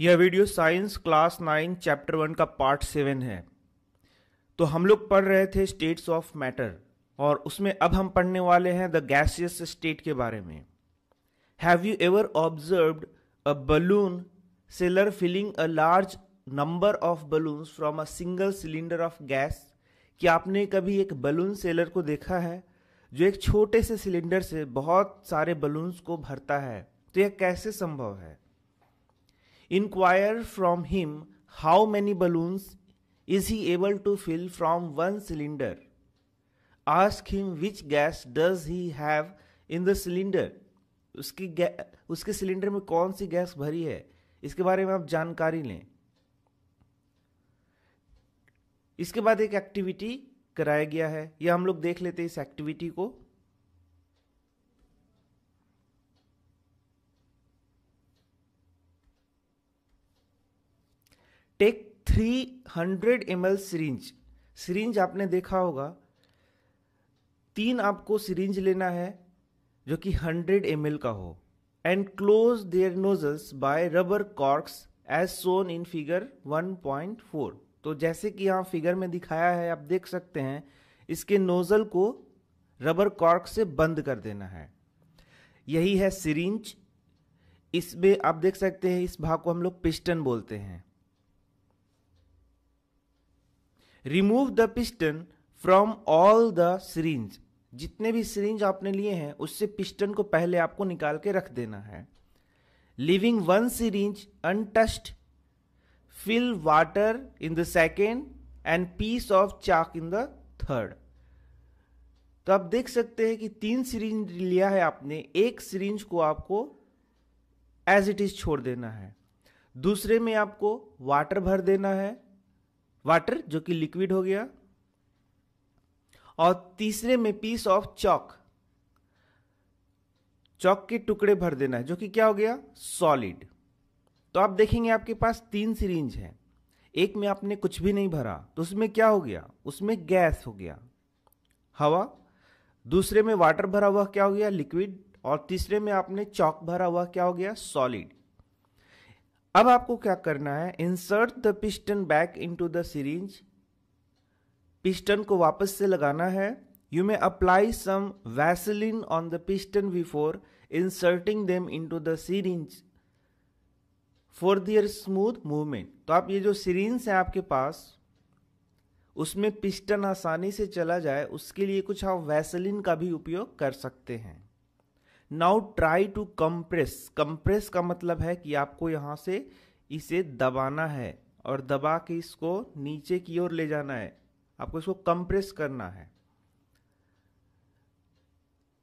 यह video science class nine chapter one का part seven है तो हम लोग पढ़ रहे थे स्टेट्स ऑफ मैटर और उसमें अब हम पढ़ने वाले हैं द गैसियस स्टेट के बारे में have you ever observed a balloon seller filling a large number of balloon from a single cylinder of gas कि आपने कभी एक बलून सेलर को देखा है जो एक छोटे से सिलेंडर से बहुत सारे बलून्स को भरता है तो यह कैसे संभव है inquire from him how many balloons is he able to fill from one cylinder. Ask him which gas does he have in the cylinder. उसकी उसके सिलेंडर में कौन सी गैस भरी है इसके बारे में आप जानकारी लें इसके बाद एक एक्टिविटी कराया गया है यह हम लोग देख लेते हैं इस एक्टिविटी को take three hundred M L syringe syringe आपने देखा होगा तीन आपको सिरिंज लेना है जो कि हंड्रेड एम एल का हो and close their nozzles by rubber corks as shown in figure one point four तो जैसे कि यहाँ फिगर में दिखाया है आप देख सकते हैं इसके नोजल को रबर कॉर्क से बंद कर देना है यही है सिरिंज इसमें आप देख सकते हैं इस भाग को हम लोग पिस्टन बोलते हैं remove the piston from all the syringe जितने भी सिरिंज आपने लिए हैं उससे पिस्टन को पहले आपको निकाल के रख देना है leaving one syringe untouched fill water in the second and piece of chalk in the third तो आप देख सकते हैं कि तीन सीरीज लिया है आपने एक सीरीज को आपको एज इट इज छोड़ देना है दूसरे में आपको वाटर भर देना है वाटर जो कि लिक्विड हो गया और तीसरे में पीस ऑफ चौक चौक के टुकड़े भर देना है जो कि क्या हो गया सॉलिड तो आप देखेंगे आपके पास तीन सीरिंज है एक में आपने कुछ भी नहीं भरा तो उसमें क्या हो गया उसमें गैस हो गया हवा दूसरे में वाटर भरा हुआ क्या हो गया लिक्विड और तीसरे में आपने चौक भरा हुआ क्या हो गया सॉलिड अब आपको क्या करना है insert the piston back into the syringes piston को वापस से लगाना है you may apply some Vaseline on the piston before inserting them into the syringes for their smooth movement तो आप ये जो सीरीज है आपके पास उसमें पिस्टन आसानी से चला जाए उसके लिए कुछ आप वैसलिन का भी उपयोग कर सकते हैं now try to compress compress का मतलब है कि आपको यहाँ से इसे दबाना है और दबा के इसको नीचे की ओर ले जाना है आपको इसको कंप्रेस करना है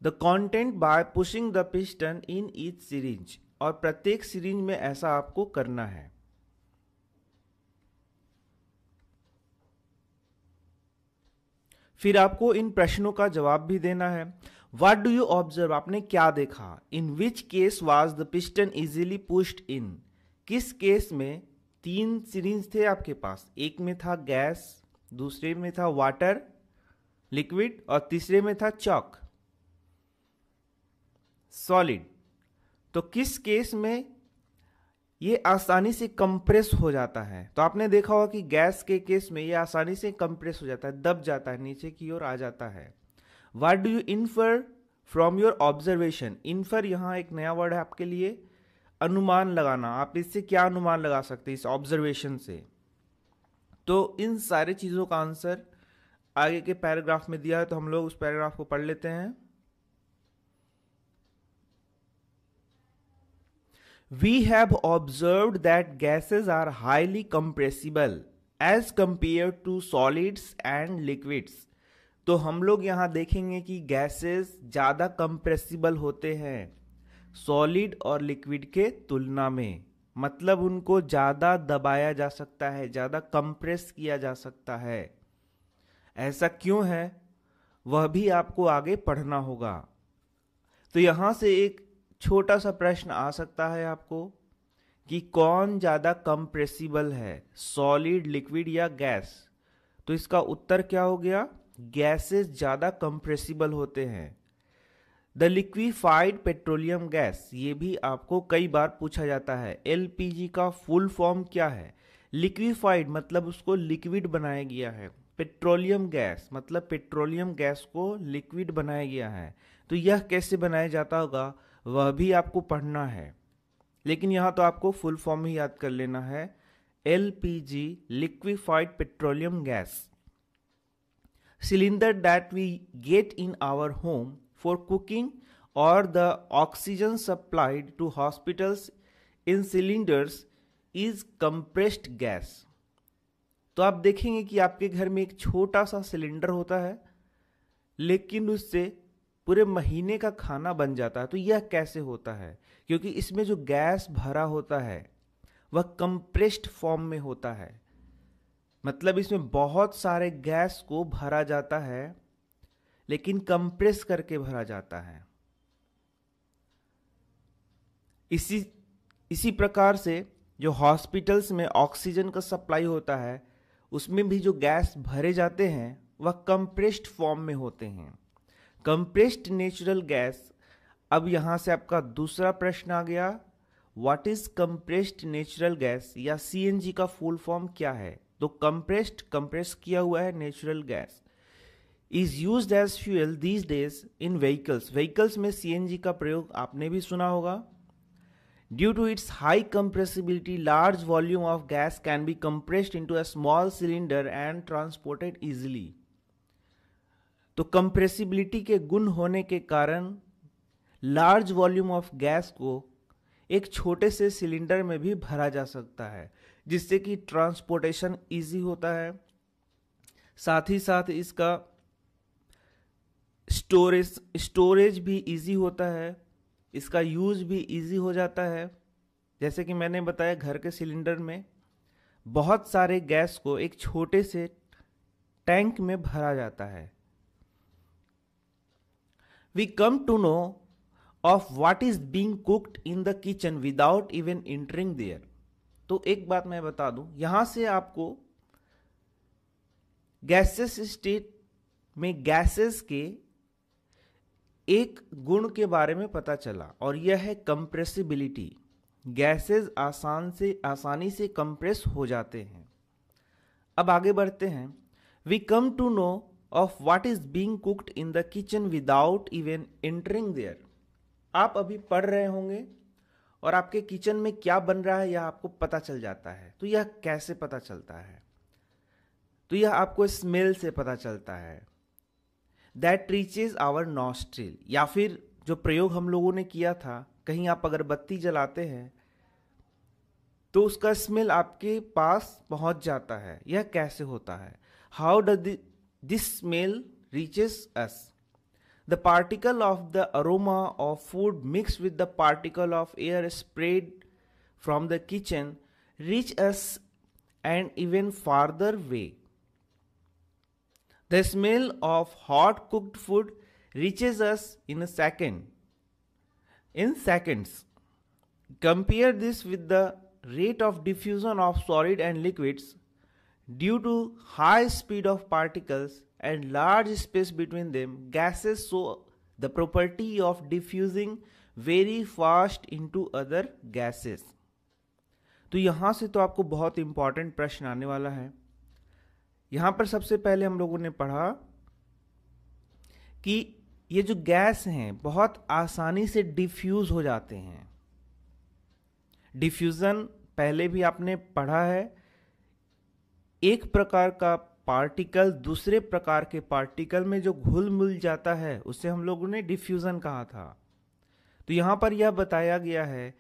the content by pushing the piston in each syringe और प्रत्येक सीरीज में ऐसा आपको करना है फिर आपको इन प्रश्नों का जवाब भी देना है वट डू यू ऑब्जर्व आपने क्या देखा in which case was the piston easily pushed in किस केस में तीन सीरीज थे आपके पास एक में था गैस दूसरे में था वाटर लिक्विड और तीसरे में था चौक सॉलिड तो किस केस में ये आसानी से कंप्रेस हो जाता है तो आपने देखा होगा कि गैस के केस में ये आसानी से कंप्रेस हो जाता है दब जाता है नीचे की ओर आ जाता है what do you infer from your observation infer यहाँ एक नया वर्ड है आपके लिए अनुमान लगाना आप इससे क्या अनुमान लगा सकते हैं इस ऑब्जर्वेशन से तो इन सारे चीज़ों का आंसर आगे के पैराग्राफ में दिया है तो हम लोग उस पैराग्राफ को पढ़ लेते हैं we have observed that gases are highly compressible as compared to solids and liquids तो हम लोग यहाँ देखेंगे कि गैसेस ज़्यादा कंप्रेसिबल होते हैं सॉलिड और लिक्विड के तुलना में मतलब उनको ज़्यादा दबाया जा सकता है ज़्यादा कंप्रेस किया जा सकता है ऐसा क्यों है वह भी आपको आगे पढ़ना होगा तो यहाँ से एक छोटा सा प्रश्न आ सकता है आपको कि कौन ज़्यादा कंप्रेसिबल है सॉलिड लिक्विड या गैस तो इसका उत्तर क्या हो गया गैसेस ज़्यादा कंप्रेसिबल होते हैं द लिक्विफाइड पेट्रोलियम गैस ये भी आपको कई बार पूछा जाता है एल का फुल फॉर्म क्या है लिक्विफाइड मतलब उसको लिक्विड बनाया गया है पेट्रोलियम गैस मतलब पेट्रोलियम गैस को लिक्विड बनाया गया है तो यह कैसे बनाया जाता होगा वह भी आपको पढ़ना है लेकिन यहाँ तो आपको फुल फॉर्म ही याद कर लेना है L P G liquefied petroleum gas cylinder that we get in our home for cooking or the oxygen supplied to hospitals in cylinders is compressed gas. तो आप देखेंगे कि आपके घर में एक छोटा सा सिलेंडर होता है लेकिन उससे पूरे महीने का खाना बन जाता है तो यह कैसे होता है क्योंकि इसमें जो गैस भरा होता है वह कंप्रेस्ड फॉर्म में होता है मतलब इसमें बहुत सारे गैस को भरा जाता है लेकिन कंप्रेस करके भरा जाता है इसी इसी प्रकार से जो हॉस्पिटल्स में ऑक्सीजन का सप्लाई होता है उसमें भी जो गैस भरे जाते हैं वह कंप्रेस्ड फॉर्म में होते हैं कंप्रेस्ड नेचुरल गैस अब यहाँ से आपका दूसरा प्रश्न आ गया what is compressed natural gas या सीएनजी का फुल फॉर्म क्या है तो कंप्रेस्ड कंप्रेस किया हुआ है natural gas is used as fuel these days in vehicles vehicles में सी का प्रयोग आपने भी सुना होगा due to its high compressibility large volume of gas can be compressed into a small cylinder and transported easily तो compressibility के गुण होने के कारण लार्ज वॉल्यूम ऑफ गैस को एक छोटे से सिलेंडर में भी भरा जा सकता है जिससे कि ट्रांसपोर्टेशन इजी होता है साथ ही साथ इसका स्टोरेज स्टोरेज भी इजी होता है इसका यूज़ भी इजी हो जाता है जैसे कि मैंने बताया घर के सिलेंडर में बहुत सारे गैस को एक छोटे से टैंक में भरा जाता है we come to know of what is being cooked in the kitchen without even entering there तो एक बात मैं बता दूं यहां से आपको गैसेस स्टेट में गैसेस के एक गुण के बारे में पता चला और यह है कंप्रेसिबिलिटी गैसेस आसान से आसानी से कंप्रेस हो जाते हैं अब आगे बढ़ते हैं we come to know of what is being cooked in the kitchen without even entering there आप अभी पढ़ रहे होंगे और आपके किचन में क्या बन रहा है यह आपको पता चल जाता है तो यह कैसे पता चलता है तो यह आपको स्मेल से पता चलता है दैट रीचेज आवर नॉस्ट्रिल या फिर जो प्रयोग हम लोगों ने किया था कहीं आप अगरबत्ती जलाते हैं तो उसका स्मेल आपके पास पहुंच जाता है यह कैसे होता है how does this smell reaches us The particle of the aroma of food mixed with the particle of air sprayed from the kitchen reach us an even farther way. The smell of hot cooked food reaches us in a second. In seconds. Compare this with the rate of diffusion of solid and liquids due to high speed of particles and large space between them, gases show the property of diffusing very fast into other gases. तो यहां से तो आपको बहुत important प्रश्न आने वाला है यहां पर सबसे पहले हम लोगों ने पढ़ा कि ये जो गैस हैं बहुत आसानी से डिफ्यूज हो जाते हैं डिफ्यूज़न पहले भी आपने पढ़ा है एक प्रकार का पार्टिकल दूसरे प्रकार के पार्टिकल में जो घुल मिल जाता है उसे हम लोगों ने डिफ्यूज़न कहा था तो यहां पर यह बताया गया है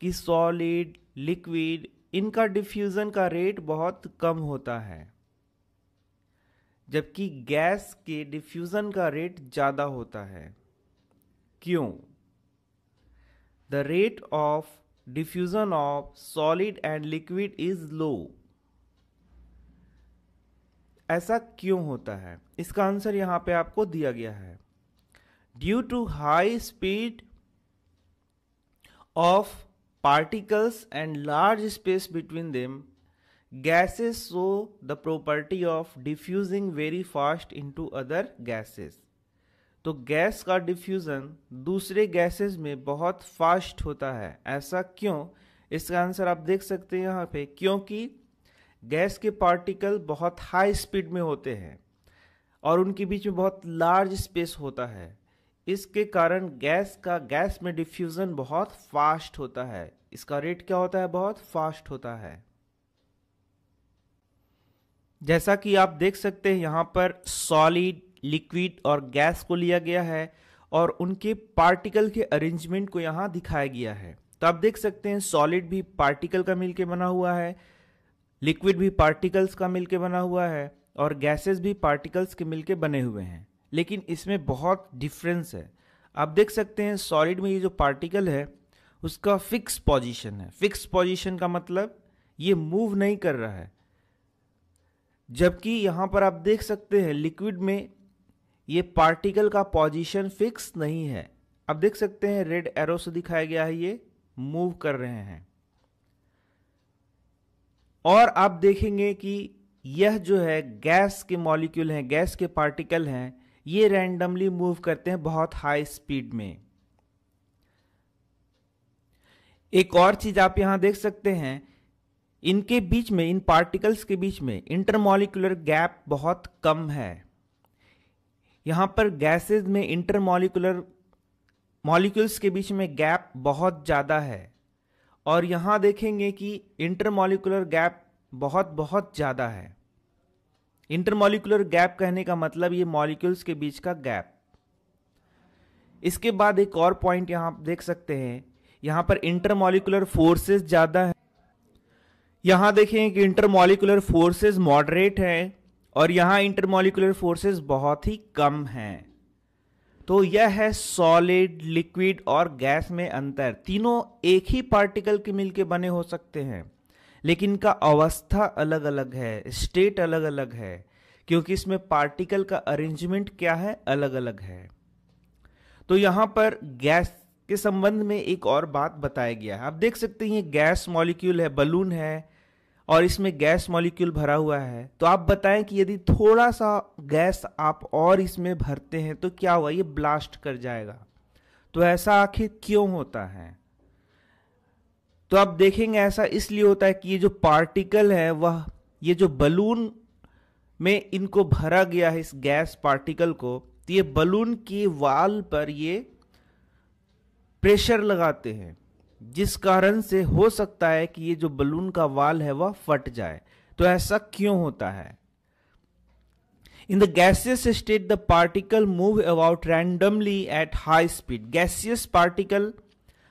कि सॉलिड लिक्विड इनका डिफ्यूज़न का रेट बहुत कम होता है जबकि गैस के डिफ्यूज़न का रेट ज़्यादा होता है क्यों the rate of diffusion of solid and liquid is low ऐसा क्यों होता है इसका आंसर यहां पे आपको दिया गया है due to high speed of particles and large space between them gases so the property of diffusing very fast into other gases तो गैस का डिफ्यूजन दूसरे गैसेस में बहुत फास्ट होता है ऐसा क्यों इसका आंसर आप देख सकते हैं यहाँ पे क्योंकि गैस के पार्टिकल बहुत हाई स्पीड में होते हैं और उनके बीच में बहुत लार्ज स्पेस होता है इसके कारण गैस का गैस में डिफ्यूज़न बहुत फास्ट होता है इसका रेट क्या होता है बहुत फास्ट होता है जैसा कि आप देख सकते हैं यहाँ पर सॉलिड लिक्विड और गैस को लिया गया है और उनके पार्टिकल के अरेंजमेंट को यहाँ दिखाया गया है तो आप देख सकते हैं सॉलिड भी पार्टिकल का मिलके बना हुआ है लिक्विड भी पार्टिकल्स का मिलके बना हुआ है और गैसेस भी पार्टिकल्स के मिलके बने हुए हैं लेकिन इसमें बहुत डिफरेंस है आप देख सकते हैं सॉलिड में ये जो पार्टिकल है उसका फिक्स पोजीशन है फिक्स पोजीशन का मतलब ये मूव नहीं कर रहा है जबकि यहाँ पर आप देख सकते हैं लिक्विड में ये पार्टिकल का पोजीशन फिक्स नहीं है आप देख सकते हैं रेड एरो से दिखाया गया है ये मूव कर रहे हैं और आप देखेंगे कि यह जो है गैस के मॉलिक्यूल हैं गैस के पार्टिकल हैं ये रैंडमली मूव करते हैं बहुत हाई स्पीड में एक और चीज आप यहां देख सकते हैं इनके बीच में इन पार्टिकल्स के बीच में इंटरमोलिकुलर गैप बहुत कम है यहां पर गैसेज में इंटरमोलिकुलर मॉलिक्यूल्स के बीच में गैप बहुत ज़्यादा है और यहाँ देखेंगे कि इंटरमोलिकुलर गैप बहुत बहुत ज़्यादा है इंटरमोलिकुलर गैप कहने का मतलब ये मॉलिक्यूल्स के बीच का गैप इसके बाद एक और पॉइंट यहाँ आप देख सकते हैं यहाँ पर इंटरमोलिकुलर फोर्सेस ज़्यादा है यहाँ देखें कि इंटरमोलिकुलर फोर्सेस मॉडरेट हैं और यहाँ इंटरमोलिकुलर फोर्सेस बहुत ही कम हैं तो यह है सॉलिड लिक्विड और गैस में अंतर तीनों एक ही पार्टिकल के मिलके बने हो सकते हैं लेकिन इनका अवस्था अलग अलग है स्टेट अलग अलग है क्योंकि इसमें पार्टिकल का अरेंजमेंट क्या है अलग अलग है तो यहां पर गैस के संबंध में एक और बात बताया गया है आप देख सकते हैं ये गैस मॉलिक्यूल है बलून है और इसमें गैस मॉलिक्यूल भरा हुआ है तो आप बताएं कि यदि थोड़ा सा गैस आप और इसमें भरते हैं तो क्या हुआ ये ब्लास्ट कर जाएगा तो ऐसा आखिर क्यों होता है तो आप देखेंगे ऐसा इसलिए होता है कि ये जो पार्टिकल है वह ये जो बलून में इनको भरा गया है इस गैस पार्टिकल को तो ये बलून की वाल पर ये प्रेशर लगाते हैं जिस कारण से हो सकता है कि ये जो बलून का वाल है वह फट जाए तो ऐसा क्यों होता है in the gaseous state the particle move about randomly at high speed gaseous particle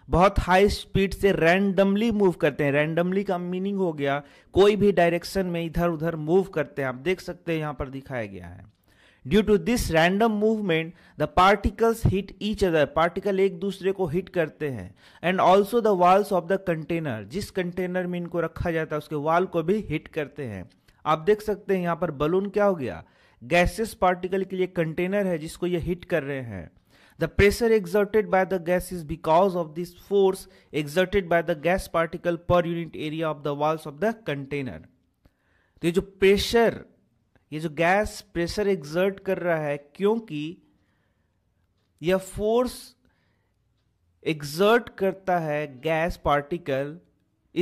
बहुत हाई स्पीड से रैंडमली मूव करते हैं रैंडमली का मीनिंग हो गया कोई भी डायरेक्शन में इधर उधर मूव करते हैं आप देख सकते हैं यहां पर दिखाया गया है due to this random movement the particles hit each other particle एक दूसरे को हिट करते हैं and also the walls of the container जिस कंटेनर में इनको रखा जाता है उसके वॉल को भी हिट करते हैं आप देख सकते हैं यहाँ पर बलून क्या हो गया गैसेस पार्टिकल के लिए कंटेनर है जिसको ये हिट कर रहे हैं the pressure exerted by the gas is because of this force exerted by the gas particle per unit area of the walls of the container तो ये जो प्रेशर ये जो गैस प्रेशर एग्जर्ट कर रहा है क्योंकि यह फोर्स एग्जर्ट करता है गैस पार्टिकल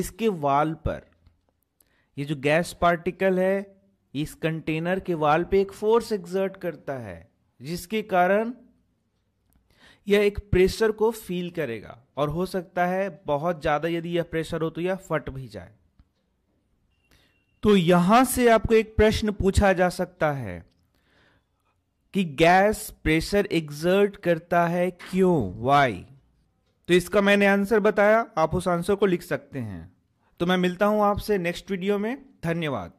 इसके वाल पर ये जो गैस पार्टिकल है इस कंटेनर के वाल पे एक फोर्स एग्जर्ट करता है जिसके कारण यह एक प्रेशर को फील करेगा और हो सकता है बहुत ज़्यादा यदि यह प्रेशर हो तो यह फट भी जाए तो यहां से आपको एक प्रश्न पूछा जा सकता है कि गैस प्रेशर एग्जर्ट करता है क्यों वाई तो इसका मैंने आंसर बताया आप उस आंसर को लिख सकते हैं तो मैं मिलता हूं आपसे नेक्स्ट वीडियो में धन्यवाद